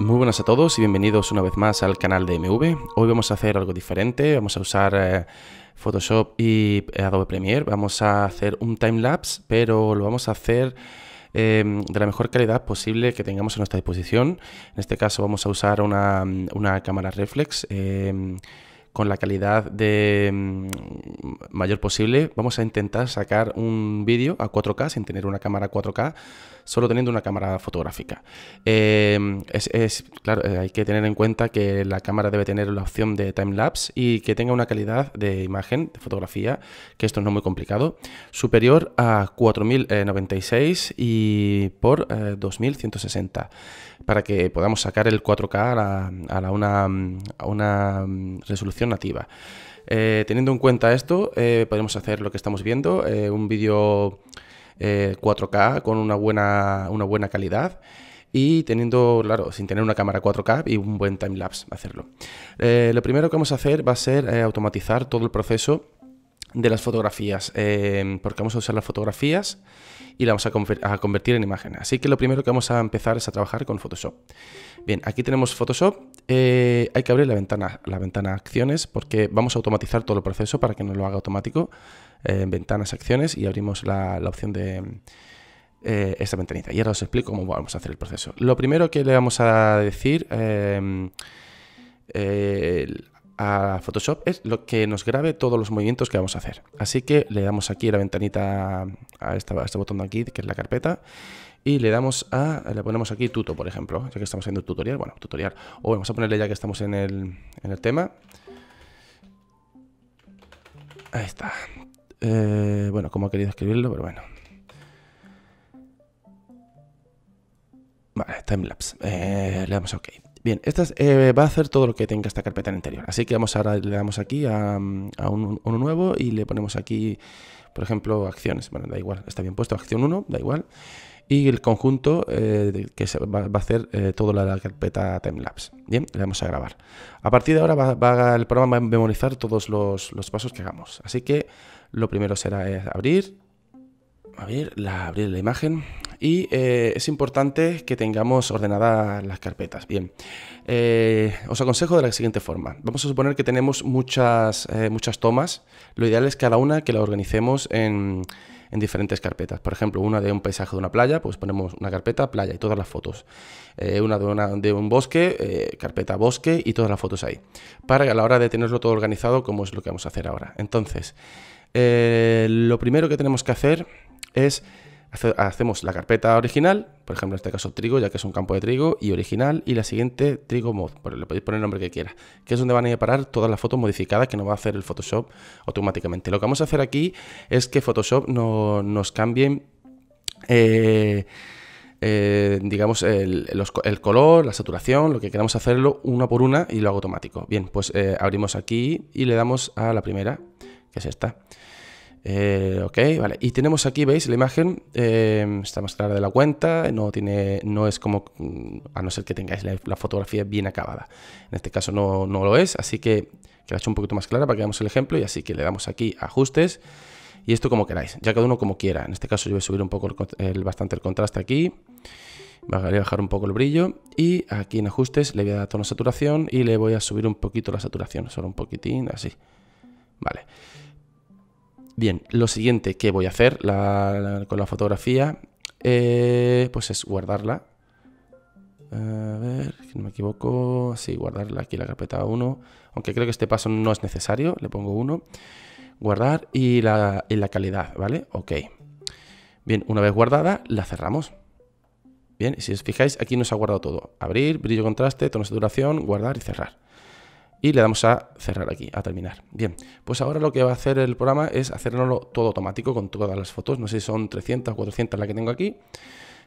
Muy buenas a todos y bienvenidos una vez más al canal de MV. Hoy vamos a hacer algo diferente, vamos a usar eh, Photoshop y Adobe Premiere, vamos a hacer un time lapse, pero lo vamos a hacer em, de la mejor calidad posible que tengamos a nuestra disposición. En este caso vamos a usar una, cámara reflex. Em, con la calidad de em, mayor posible, vamos a intentar sacar un vídeo a 4K sin tener una cámara 4K solo teniendo una cámara fotográfica. Eh, es, claro, eh, hay que tener en cuenta que la cámara debe tener la opción de time-lapse y que tenga una calidad de imagen, de fotografía, que esto no es muy complicado, superior a 4096 y por 2160, eh, para que podamos sacar el 4K a, la, una, a una mm, resolución nativa. teniendo en cuenta esto, podemos hacer lo que estamos viendo, un vídeo 4K eh, con una buena, una buena calidad y teniendo, claro, sin tener una cámara 4K y un buen timelapse hacerlo. Eh, lo primero que vamos a hacer va a ser eh, automatizar todo el proceso de las fotografías, porque vamos a usar las fotografías y las vamos a, a, convertir en imagen. Así que lo primero que vamos a empezar es a trabajar con Photoshop. Bien, aquí tenemos Photoshop eh, hay que abrir la ventana, la ventana acciones porque vamos a automatizar todo el proceso para que nos lo haga automático. Eh, en ventanas acciones y abrimos la, opción de eh, esta ventanita. Y ahora os explico cómo vamos a hacer el proceso. Lo primero que le vamos a decir em, a Photoshop es lo que nos grabe todos los movimientos que vamos a hacer. Así que le damos aquí la ventanita, a, a este botón de aquí, que es la carpeta, y le damos a, le ponemos aquí tuto, por ejemplo, ya que estamos haciendo tutorial, bueno, tutorial, o vamos a ponerle ya que estamos en el, tema. Ahí está. Eh, bueno, como ha querido escribirlo, pero bueno. Vale, timelapse. Eh, le damos a OK. Bien, esta eh, va a hacer todo lo que tenga esta carpeta en interior. Así que vamos ahora, le damos aquí a, uno nuevo y le ponemos aquí, por ejemplo, acciones. Bueno, da igual, está bien puesto, acción 1, da igual y el conjunto eh, que se va, a hacer eh, toda la carpeta timelapse. Bien, le vamos a grabar. A partir de ahora el programa va a memorizar todos los, los, pasos que hagamos. Así que lo primero será eh, abrir, abrir la, abrir la imagen, y eh, es importante que tengamos ordenadas las carpetas. Bien, eh, os aconsejo de la siguiente forma. Vamos a suponer que tenemos muchas, eh, muchas tomas. Lo ideal es cada una que la organicemos en, diferentes carpetas. Por ejemplo, una de un paisaje de una playa, pues ponemos una carpeta playa y todas las fotos. una, de un bosque, carpeta bosque y todas las fotos ahí. Para a la hora de tenerlo todo organizado, como es lo que vamos a hacer ahora. Entonces, lo primero que tenemos que hacer es hacemos la carpeta original, por ejemplo en este caso trigo, ya que es un campo de trigo, y original, y la siguiente trigo mod, pero le podéis poner el nombre que quiera, que es donde van a ir a parar todas las fotos modificadas que nos va a hacer el Photoshop automáticamente. Lo que vamos a hacer aquí es que Photoshop no, nos cambie eh, eh, digamos, el, color, la saturación, lo que queramos hacerlo una por una y lo hago automático. Bien, pues eh, abrimos aquí y le damos a la primera, que es esta. Eh, ok, vale. Y tenemos aquí, veis, la imagen eh, está más clara de la cuenta, no, tiene, no es como, mm, a no ser que tengáis la, fotografía bien acabada. En este caso no, no lo es, así que, que hecho un poquito más clara para que veamos el ejemplo y así que le damos aquí ajustes y esto como queráis, ya cada uno como quiera. En este caso yo voy a subir un poco el, bastante el contraste aquí, voy a bajar un poco el brillo y aquí en ajustes le voy a dar tono saturación y le voy a subir un poquito la saturación, solo un poquitín, así. Vale. Bien, lo siguiente que voy a hacer con la fotografía, eh, pues es guardarla. A ver, que no me equivoco. Sí, guardarla aquí en la carpeta 1. Aunque creo que este paso no es necesario, le pongo 1. Guardar y la, y la calidad, ¿vale? Ok. Bien, una vez guardada, la cerramos. Bien, y si os fijáis, aquí nos ha guardado todo. Abrir, brillo, contraste, tono de duración, guardar y cerrar y le damos a cerrar aquí, a terminar. Bien, pues ahora lo que va a hacer el programa es hacerlo todo automático con todas las fotos. No sé si son 300 o 400 la que tengo aquí.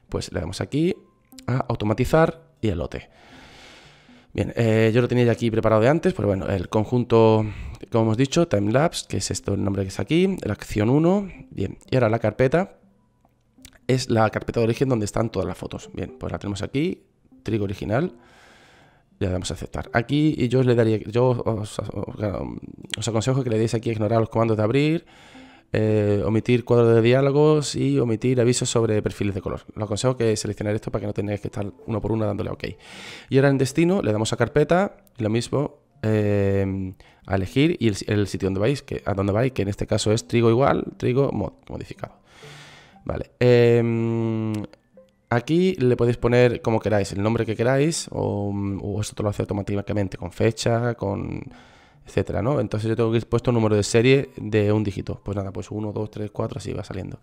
Pues le damos aquí a automatizar y el lote. Bien, eh, yo lo tenía ya aquí preparado de antes, pero bueno, el conjunto, como hemos dicho, timelapse, que es esto el nombre que es aquí, la acción 1, bien, y ahora la carpeta es la carpeta de origen donde están todas las fotos. Bien, pues la tenemos aquí, trigo original, le damos a aceptar. Aquí yo, le daría, yo os, aconsejo que le deis aquí a ignorar los comandos de abrir, eh, omitir cuadros de diálogos y omitir avisos sobre perfiles de color. Lo aconsejo que seleccionar esto para que no tengáis que estar uno por uno dándole a OK. Y ahora en destino le damos a carpeta, lo mismo eh, a elegir y el, sitio donde vais, que, a donde vais, que en este caso es trigo igual, trigo modificado. Vale. Em, Aquí le podéis poner como queráis, el nombre que queráis, o, mm, esto lo hace automáticamente con fecha, con etcétera, ¿no? Entonces yo tengo que ir puesto un número de serie de un dígito. Pues nada, pues 1, 2, 3, 4, así va saliendo.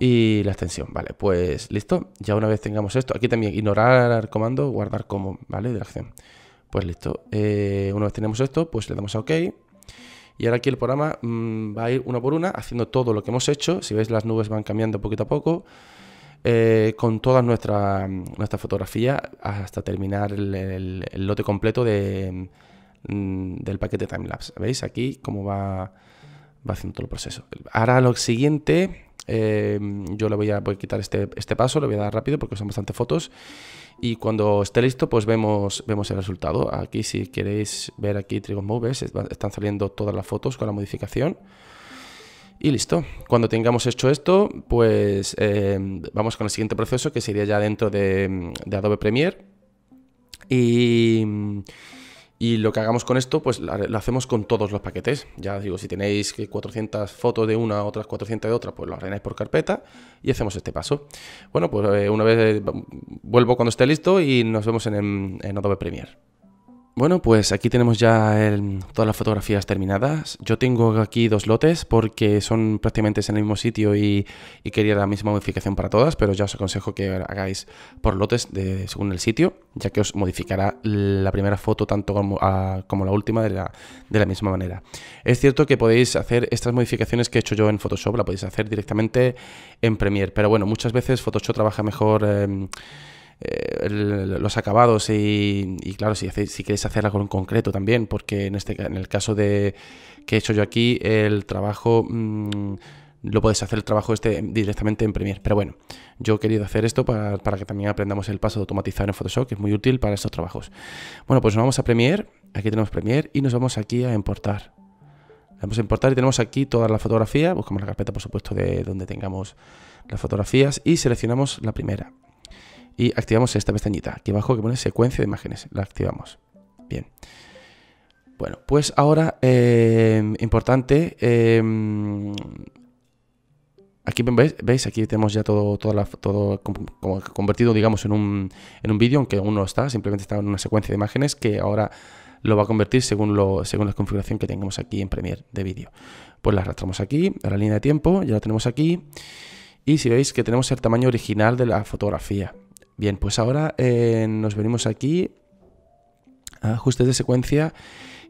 Y la extensión, vale, pues listo. Ya una vez tengamos esto, aquí también ignorar el comando, guardar como, ¿vale? De la acción. Pues listo. Eh, una vez tenemos esto, pues le damos a OK. Y ahora aquí el programa mm, va a ir una por una, haciendo todo lo que hemos hecho. Si veis, las nubes van cambiando poquito a poco. Eh, con toda nuestra fotografía hasta terminar el, lote completo de, mm, del paquete timelapse. ¿Veis aquí cómo va, va haciendo todo el proceso? Ahora lo siguiente... Eh, yo le voy a, quitar este, este, paso, le voy a dar rápido porque son bastantes fotos. Y cuando esté listo, pues vemos, vemos el resultado. Aquí, si queréis ver aquí Trigon Moves, están saliendo todas las fotos con la modificación. Y listo. Cuando tengamos hecho esto, pues eh, vamos con el siguiente proceso que sería ya dentro de, Adobe Premiere. Y, lo que hagamos con esto, pues lo hacemos con todos los paquetes. Ya digo, si tenéis 400 fotos de una, otras 400 de otra, pues lo ordenáis por carpeta y hacemos este paso. Bueno, pues eh, una vez eh, vuelvo cuando esté listo y nos vemos en Adobe Premiere. Bueno, pues aquí tenemos ya todas las fotografías terminadas. Yo tengo aquí dos lotes porque son prácticamente en el mismo sitio y, quería la misma modificación para todas, pero ya os aconsejo que hagáis por lotes según el sitio, ya que os modificará la primera foto tanto como, la última de la, misma manera. Es cierto que podéis hacer estas modificaciones que he hecho yo en Photoshop, la podéis hacer directamente en Premiere, pero bueno, muchas veces Photoshop trabaja mejor... Em, eh, los acabados y, claro, si, si queréis hacer algo en concreto también, porque en, este, en el caso de que he hecho yo aquí, el trabajo... Mm, lo podéis hacer el trabajo este directamente en Premiere. Pero bueno, yo he querido hacer esto para, para, que también aprendamos el paso de automatizar en Photoshop, que es muy útil para estos trabajos. Bueno, pues nos vamos a Premiere, aquí tenemos Premiere y nos vamos aquí a importar. Vamos a importar y tenemos aquí toda la fotografía, buscamos la carpeta por supuesto de donde tengamos las fotografías y seleccionamos la primera y activamos esta pestañita aquí abajo que pone secuencia de imágenes. La activamos. Bien. Bueno, pues ahora, em, importante, em, aquí ¿veis? aquí tenemos ya todo, todo, todo convertido, digamos, en un, en vídeo, aunque aún no está, simplemente está en una secuencia de imágenes que ahora lo va a convertir según, lo, según la configuración que tengamos aquí en Premiere de vídeo. Pues la arrastramos aquí, a la línea de tiempo, ya la tenemos aquí, y si veis que tenemos el tamaño original de la fotografía. Bien, pues ahora eh, nos venimos aquí, a ajustes de secuencia,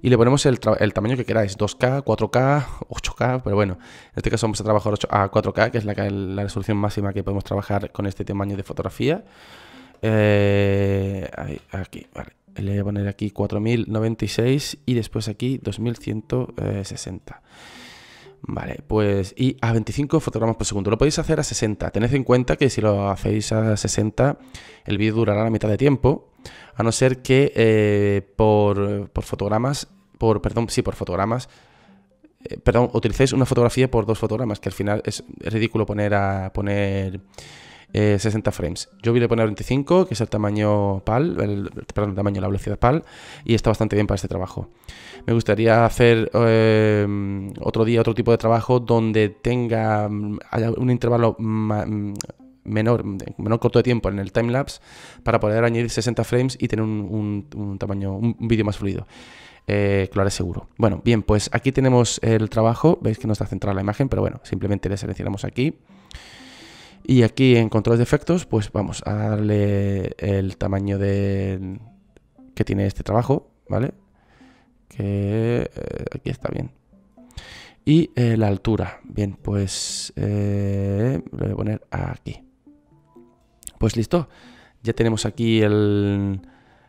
y le ponemos el, tamaño que queráis, 2K, 4K, 8K, pero bueno, en este caso vamos a trabajar a 4K, que es la, resolución máxima que podemos trabajar con este tamaño de fotografía. Eh, aquí, vale. Le voy a poner aquí 4096 y después aquí 2160. Vale, pues y a 25 fotogramas por segundo. Lo podéis hacer a 60. Tened en cuenta que si lo hacéis a 60, el vídeo durará la mitad de tiempo. A no ser que eh, por, fotogramas, por, perdón, sí, por fotogramas, eh, perdón, utilicéis una fotografía por dos fotogramas, que al final es, es ridículo poner a poner 60 eh, frames. Yo voy a poner 25, que es el tamaño PAL, el, perdón, el tamaño, la velocidad PAL, y está bastante bien para este trabajo. Me gustaría hacer eh, otro día otro tipo de trabajo donde tenga mm, un intervalo mm, menor, menor corto de tiempo en el timelapse para poder añadir 60 frames y tener un, tamaño, un vídeo más fluido. claro, eh, es seguro. Bueno, bien, pues aquí tenemos el trabajo. Veis que no está centrada la imagen, pero bueno, simplemente le seleccionamos aquí. Y aquí en controles de efectos, pues vamos a darle el tamaño de... que tiene este trabajo, ¿vale? Que eh, aquí está bien. Y eh, la altura. Bien, pues eh, lo voy a poner aquí. Pues listo. Ya tenemos aquí el,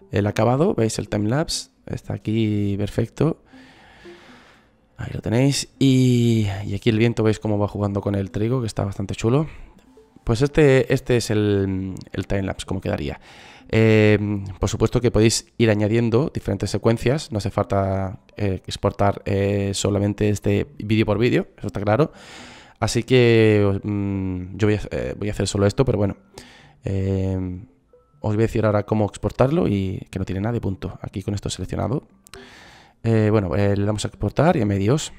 el acabado. ¿Veis el timelapse? Está aquí perfecto. Ahí lo tenéis. Y, y, aquí el viento, veis cómo va jugando con el trigo, que está bastante chulo. Pues este, este es el, el timelapse, como quedaría. Eh, por supuesto que podéis ir añadiendo diferentes secuencias, no hace falta eh, exportar eh, solamente este vídeo por vídeo, eso está claro. Así que mm, yo voy a, voy a, hacer solo esto, pero bueno. os voy a decir ahora cómo exportarlo y que no tiene nada de punto. Aquí con esto seleccionado. bueno, le damos a exportar y a medios.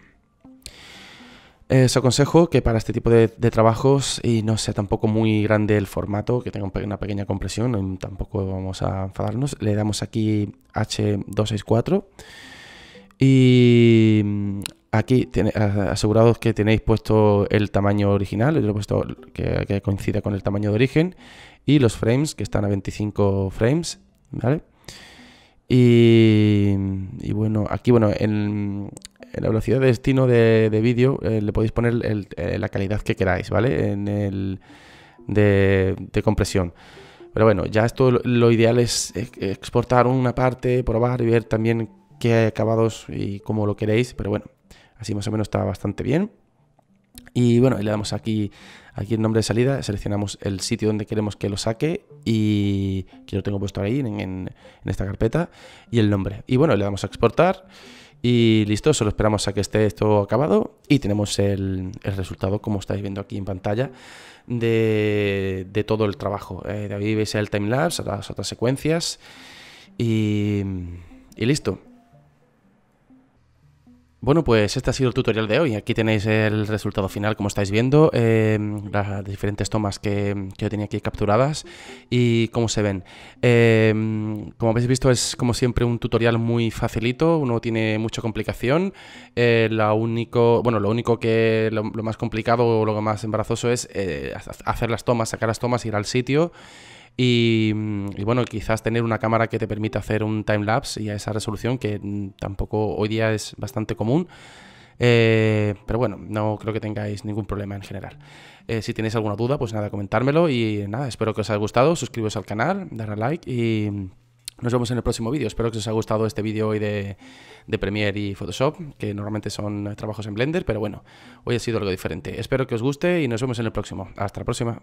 Eh, os aconsejo que para este tipo de, trabajos y no sea tampoco muy grande el formato, que tenga una pequeña compresión, tampoco vamos a enfadarnos, le damos aquí H264 y mm, aquí asegurados que tenéis puesto el tamaño original, que, coincida con el tamaño de origen y los frames que están a 25 frames, ¿vale? Y, y, bueno, aquí bueno, en, en la velocidad de destino de, vídeo eh, le podéis poner eh, la calidad que queráis, ¿vale? En el de, compresión. Pero bueno, ya esto lo, ideal es exportar una parte, probar y ver también qué acabados y cómo lo queréis. Pero bueno, así más o menos está bastante bien. Y bueno, le damos aquí, aquí el nombre de salida, seleccionamos el sitio donde queremos que lo saque y que lo tengo puesto ahí en esta carpeta y el nombre. Y bueno, le damos a exportar. Y listo, solo esperamos a que esté esto acabado y tenemos el, resultado, como estáis viendo aquí en pantalla, de, todo el trabajo. Eh, de ahí veis el timelapse, las otras secuencias y listo. Bueno, pues este ha sido el tutorial de hoy. Aquí tenéis el resultado final, como estáis viendo, em, las diferentes tomas que, yo tenía aquí capturadas y cómo se ven. Em, como habéis visto, es como siempre un tutorial muy facilito, no tiene mucha complicación. Eh, lo único, bueno, lo único que, lo, más complicado o lo más embarazoso es eh, hacer las tomas, sacar las tomas, ir al sitio. Mm, y, bueno, quizás tener una cámara que te permita hacer un time-lapse y a esa resolución que mm, tampoco hoy día es bastante común. Eh, pero bueno, no creo que tengáis ningún problema en general. Eh, si tenéis alguna duda, pues nada, comentármelo y nada, espero que os haya gustado. Suscribiros al canal, darle like y mm, nos vemos en el próximo vídeo. Espero que os haya gustado este vídeo hoy de, de Premiere y Photoshop, que normalmente son eh, trabajos en Blender, pero bueno, hoy ha sido algo diferente. Espero que os guste y nos vemos en el próximo. Hasta la próxima.